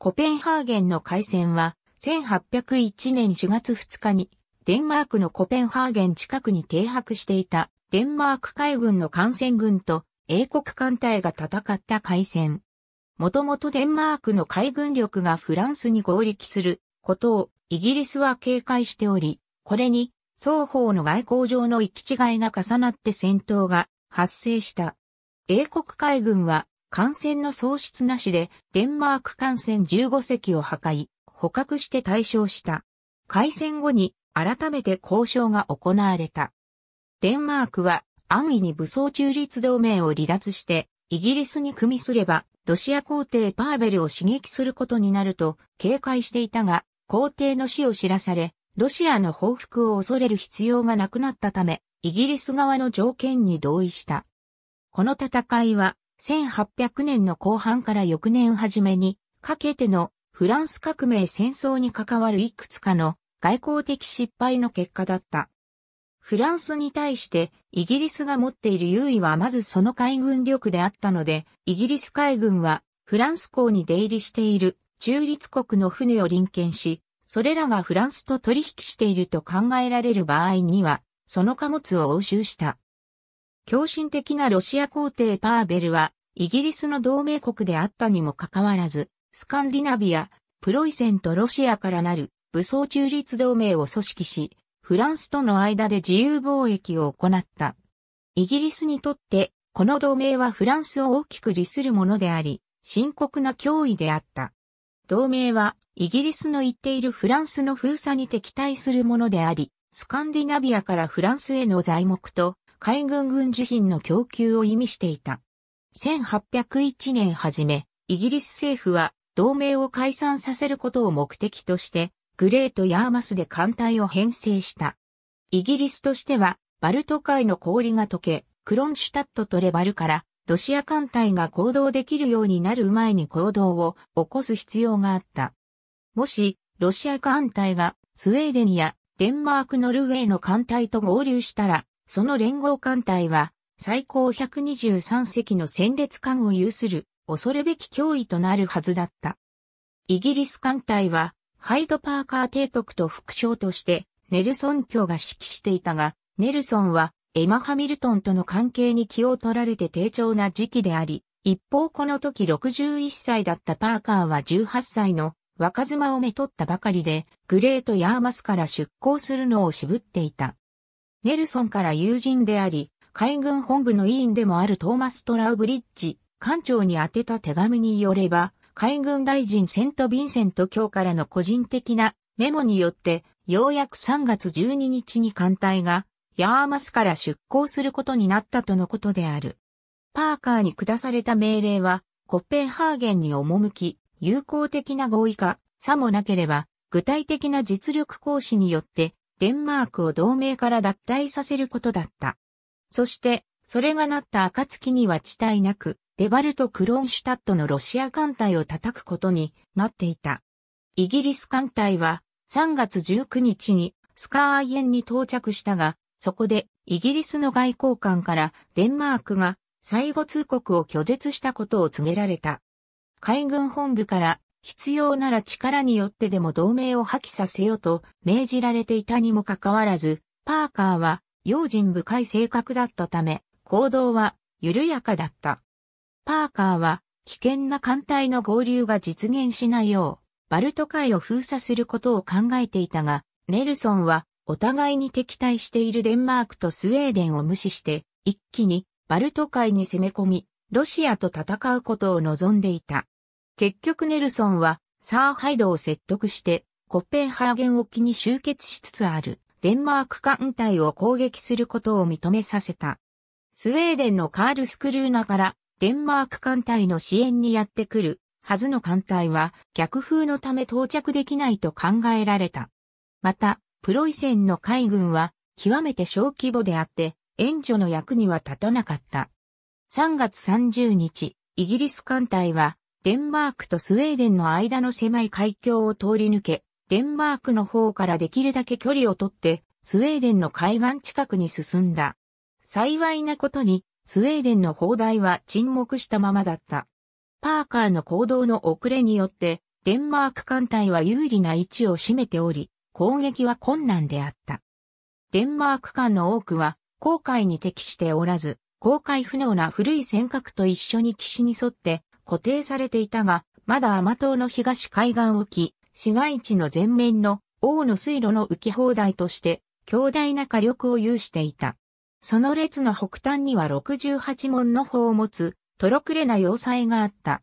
コペンハーゲンの海戦は、1801年4月2日に、デンマークのコペンハーゲン近くに停泊していた、デンマーク海軍の艦船軍と英国艦隊が戦った海戦。もともとデンマークの海軍力がフランスに合力することをイギリスは警戒しており、これに双方の外交上の行き違いが重なって戦闘が発生した。英国海軍は艦船の喪失なしで、デンマーク艦船15隻を破壊、捕獲して対象した。開戦後に改めて交渉が行われた。デンマークは安易に武装中立同盟を離脱して、イギリスに組みすれば、ロシア皇帝パーベルを刺激することになると警戒していたが、皇帝の死を知らされ、ロシアの報復を恐れる必要がなくなったため、イギリス側の条件に同意した。この戦いは1800年の後半から翌年初めにかけてのフランス革命戦争に関わるいくつかの外交的失敗の結果だった。フランスに対してイギリスが持っている優位はまずその海軍力であったので、イギリス海軍はフランス港に出入りしている中立国の船を臨検し、それらがフランスと取引していると考えられる場合には、その貨物を押収した。狂信的なロシア皇帝パーベルは、イギリスの同盟国であったにもかかわらず、スカンディナビア、プロイセンとロシアからなる武装中立同盟を組織し、フランスとの間で自由貿易を行った。イギリスにとって、この同盟はフランスを大きく利するものであり、深刻な脅威であった。同盟は、イギリスの言っているフランスの封鎖に敵対するものであり、スカンディナビアからフランスへの材木と、海軍軍需品の供給を意味していた。1801年初め、イギリス政府は同盟を解散させることを目的として、グレート・ヤーマスで艦隊を編成した。イギリスとしては、バルト海の氷が溶け、クロンシュタットとレバルから、ロシア艦隊が行動できるようになる前に行動を起こす必要があった。もし、ロシア艦隊がスウェーデンやデンマークノルウェーの艦隊と合流したら、その連合艦隊は、最高123隻の戦列艦を有する、恐るべき脅威となるはずだった。イギリス艦隊は、ハイド・パーカー提督と副将として、ネルソン卿が指揮していたが、ネルソンは、エマ・ハミルトンとの関係に気を取られて低調な時期であり、一方この時61歳だったパーカーは18歳の若妻をめとったばかりで、グレート・ヤーマスから出港するのを渋っていた。ネルソンから友人であり、海軍本部の委員でもあるトーマス・トラウブリッジ、艦長に宛てた手紙によれば、海軍大臣セント・ヴィンセント教からの個人的なメモによって、ようやく3月12日に艦隊が、ヤーマスから出港することになったとのことである。パーカーに下された命令は、コッペンハーゲンに赴き、友好的な合意か、さもなければ、具体的な実力行使によって、デンマークを同盟から脱退させることだった。そして、それがなった暁には地帯なく、レバルト・クロンシュタットのロシア艦隊を叩くことになっていた。イギリス艦隊は3月19日にスカーアイエンに到着したが、そこでイギリスの外交官からデンマークが最後通告を拒絶したことを告げられた。海軍本部から必要なら力によってでも同盟を破棄させようと命じられていたにもかかわらず、パーカーは用心深い性格だったため、行動は緩やかだった。パーカーは危険な艦隊の合流が実現しないよう、バルト海を封鎖することを考えていたが、ネルソンはお互いに敵対しているデンマークとスウェーデンを無視して、一気にバルト海に攻め込み、ロシアと戦うことを望んでいた。結局ネルソンは、サーハイドを説得して、コッペンハーゲン沖に集結しつつある、デンマーク艦隊を攻撃することを認めさせた。スウェーデンのカールスクルーナから、デンマーク艦隊の支援にやってくる、はずの艦隊は、逆風のため到着できないと考えられた。また、プロイセンの海軍は、極めて小規模であって、援助の役には立たなかった。3月30日、イギリス艦隊は、デンマークとスウェーデンの間の狭い海峡を通り抜け、デンマークの方からできるだけ距離をとって、スウェーデンの海岸近くに進んだ。幸いなことに、スウェーデンの砲台は沈黙したままだった。パーカーの行動の遅れによって、デンマーク艦隊は有利な位置を占めており、攻撃は困難であった。デンマーク艦の多くは、航海に適しておらず、航海不能な古い尖閣と一緒に岸に沿って、固定されていたが、まだ甘党の東海岸沖、市街地の前面の王の水路の浮き放題として、強大な火力を有していた。その列の北端には68門の砲を持つ、トロクレな要塞があった。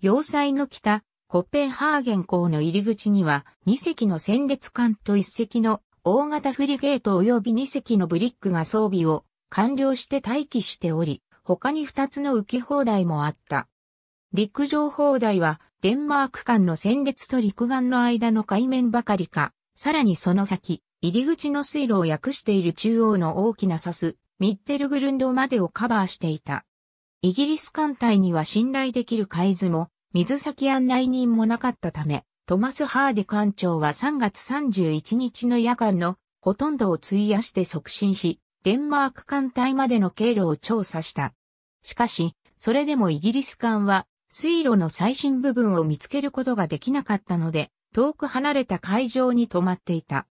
要塞の北、コッペンハーゲン港の入り口には、2隻の戦列艦と1隻の大型フリゲート及び2隻のブリックが装備を完了して待機しており、他に2つの浮き放題もあった。陸上砲台は、デンマーク間の戦列と陸岸の間の海面ばかりか、さらにその先、入り口の水路を訳している中央の大きなサス、ミッテルグルンドまでをカバーしていた。イギリス艦隊には信頼できる海図も、水先案内人もなかったため、トマス・ハーデ艦長は3月31日の夜間のほとんどを費やして促進し、デンマーク艦隊までの経路を調査した。しかし、それでもイギリス艦は水路の最新部分を見つけることができなかったので、遠く離れた海上に止まっていた。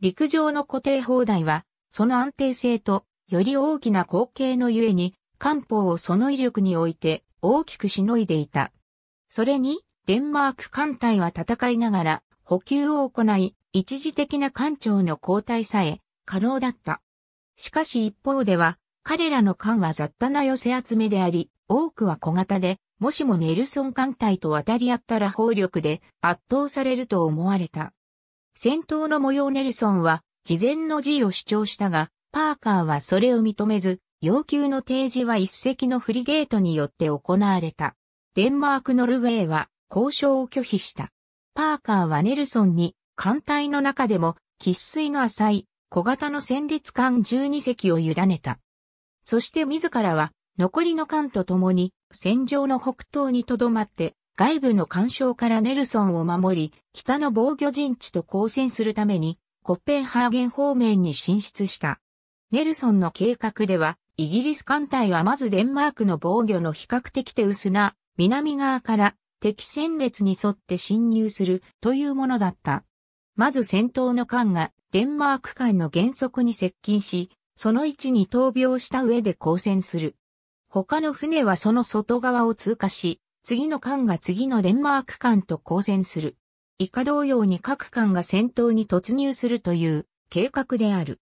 陸上の固定砲台は、その安定性と、より大きな光景のゆえに、艦砲をその威力において、大きくしのいでいた。それに、デンマーク艦隊は戦いながら、補給を行い、一時的な艦長の交代さえ、可能だった。しかし一方では、彼らの艦は雑多な寄せ集めであり、多くは小型で、もしもネルソン艦隊と渡り合ったら砲力で圧倒されると思われた。戦闘の模様ネルソンは事前の辞を主張したが、パーカーはそれを認めず、要求の提示は一隻のフリゲートによって行われた。デンマーク・ノルウェーは交渉を拒否した。パーカーはネルソンに艦隊の中でも喫水の浅い小型の戦列艦12隻を委ねた。そして自らは残りの艦と共に戦場の北東にとどまって、外部の干渉からネルソンを守り、北の防御陣地と交戦するために、コッペンハーゲン方面に進出した。ネルソンの計画では、イギリス艦隊はまずデンマークの防御の比較的手薄な南側から敵戦列に沿って侵入するというものだった。まず戦闘の艦がデンマーク艦の原則に接近し、その位置に闘病した上で交戦する。他の船はその外側を通過し、次の艦が次のデンマーク艦と交戦する。以下同様に各艦が戦闘に突入するという計画である。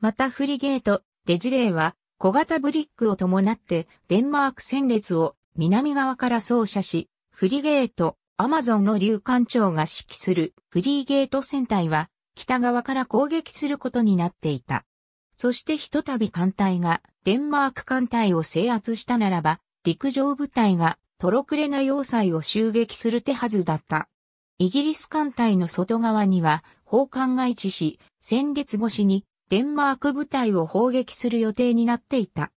またフリゲート、デジレーは小型ブリックを伴ってデンマーク戦列を南側から走射し、フリゲート、アマゾンの流艦長が指揮するフリーゲート戦隊は北側から攻撃することになっていた。そしてひとたび艦隊がデンマーク艦隊を制圧したならば、陸上部隊がトロクレナ要塞を襲撃する手はずだった。イギリス艦隊の外側には、砲艦が位置し、戦列越しにデンマーク部隊を砲撃する予定になっていた。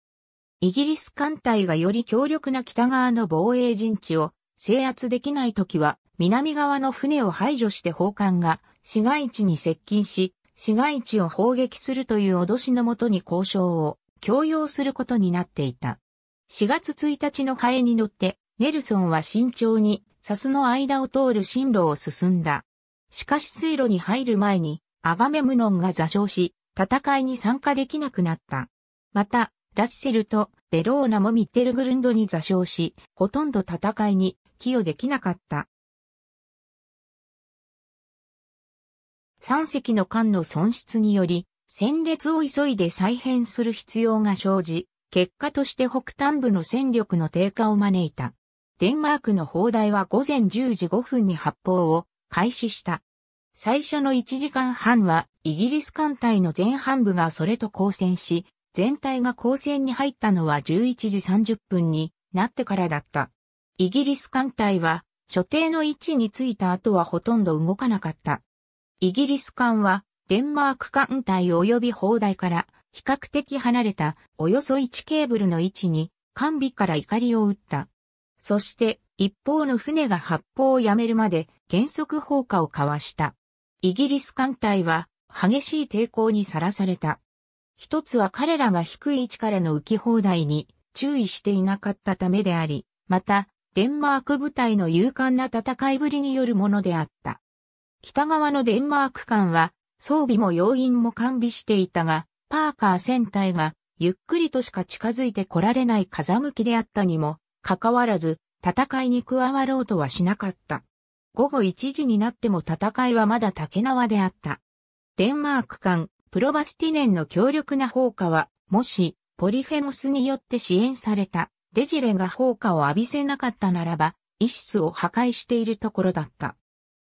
イギリス艦隊がより強力な北側の防衛陣地を制圧できないときは、南側の船を排除して砲艦が市街地に接近し、市街地を砲撃するという脅しのもとに交渉を強要することになっていた。4月1日のハエに乗って、ネルソンは慎重に、サスの間を通る進路を進んだ。しかし水路に入る前に、アガメムノンが座礁し、戦いに参加できなくなった。また、ラッセルとベローナもミッテルグルンドに座礁し、ほとんど戦いに寄与できなかった。三隻の艦の損失により、戦列を急いで再編する必要が生じ、結果として北端部の戦力の低下を招いた。デンマークの砲台は午前10時5分に発砲を開始した。最初の1時間半はイギリス艦隊の前半部がそれと交戦し、全体が交戦に入ったのは11時30分になってからだった。イギリス艦隊は所定の位置についた後はほとんど動かなかった。イギリス艦は、デンマーク艦隊及び砲台から、比較的離れた、およそ1ケーブルの位置に、艦尾から怒りを撃った。そして、一方の船が発砲をやめるまで、原則砲火を交わした。イギリス艦隊は、激しい抵抗にさらされた。一つは彼らが低い位置からの浮き砲台に注意していなかったためであり、また、デンマーク部隊の勇敢な戦いぶりによるものであった。北側のデンマーク艦は装備も要員も完備していたが、パーカー船体がゆっくりとしか近づいて来られない風向きであったにも、かかわらず戦いに加わろうとはしなかった。午後1時になっても戦いはまだ竹縄であった。デンマーク艦プロバスティネンの強力な砲火は、もしポリフェモスによって支援されたデジレが砲火を浴びせなかったならば、イシを破壊しているところだった。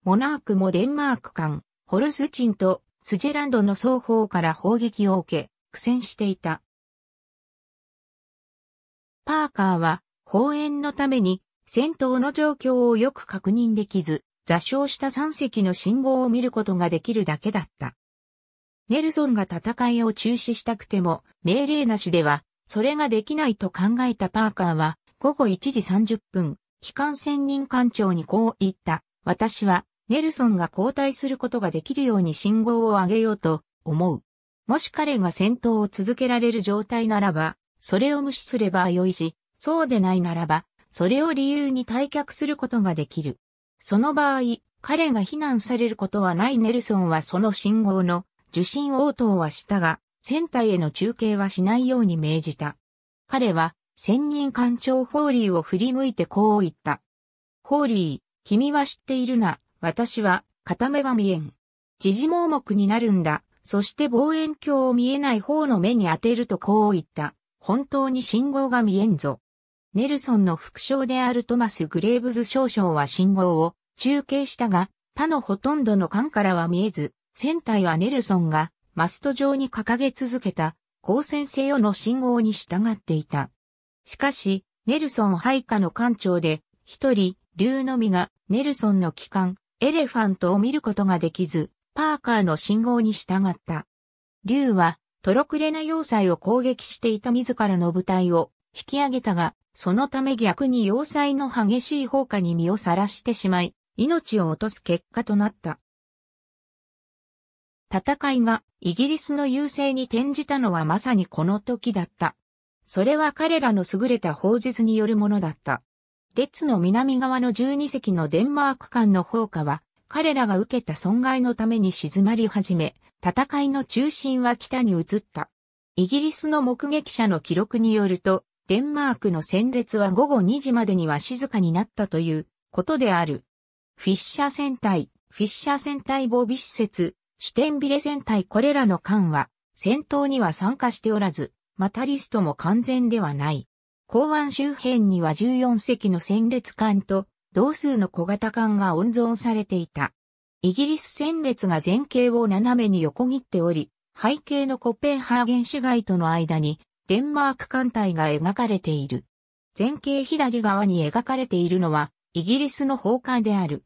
モナークもデンマーク間、ホルスチンとスジェランドの双方から砲撃を受け、苦戦していた。パーカーは、砲炎のために、戦闘の状況をよく確認できず、座礁した3隻の信号を見ることができるだけだった。ネルソンが戦いを中止したくても、命令なしでは、それができないと考えたパーカーは、午後1時30分、機関船任艦長にこう言った。私は、ネルソンが交代することができるように信号を上げようと思う。もし彼が戦闘を続けられる状態ならば、それを無視すれば良いし、そうでないならば、それを理由に退却することができる。その場合、彼が非難されることはないネルソンはその信号の受信応答はしたが、船体への中継はしないように命じた。彼は、千人艦長ホーリーを振り向いてこう言った。ホーリー、君は知っているな。私は、片目が見えん。時事盲目になるんだ。そして望遠鏡を見えない方の目に当てるとこう言った。本当に信号が見えんぞ。ネルソンの副将であるトマス・グレーブズ少将は信号を中継したが、他のほとんどの艦からは見えず、船体はネルソンがマスト上に掲げ続けた光線制よの信号に従っていた。しかし、ネルソン配下の艦長で、一人、竜のみがネルソンの機関、エレファントを見ることができず、パーカーの信号に従った。竜は、トロクレナ要塞を攻撃していた自らの部隊を引き上げたが、そのため逆に要塞の激しい放火に身をさらしてしまい、命を落とす結果となった。戦いがイギリスの優勢に転じたのはまさにこの時だった。それは彼らの優れた法術によるものだった。列の南側の12隻のデンマーク艦の砲火は、彼らが受けた損害のために静まり始め、戦いの中心は北に移った。イギリスの目撃者の記録によると、デンマークの戦列は午後2時までには静かになったということである。フィッシャー戦隊、フィッシャー戦隊防備施設、シュテンビレ戦隊これらの艦は戦闘には参加しておらず、またリストも完全ではない。港湾周辺には14隻の戦列艦と同数の小型艦が温存されていた。イギリス戦列が前景を斜めに横切っており、背景のコペンハーゲン市街との間にデンマーク艦隊が描かれている。前景左側に描かれているのはイギリスの砲艦である。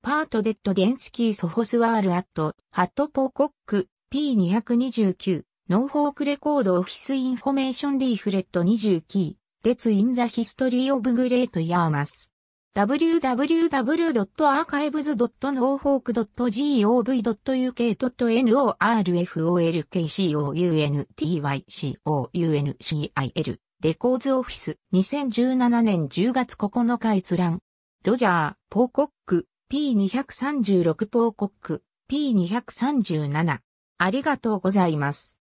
パートデッドデンスキーソフォスワールアット、ハットポーコック P229、ノーフォークレコードオフィスインフォメーションリーフレット20キー。That's in the History of Great y a r m a s w w w a r c h i v e s n o r f o l k g o v u k n o r f o l k c o u n t y c i l レコーズオフィス2017年10月9日閲覧ロジャー、ポーコック P236 ポーコック P237 ありがとうございます。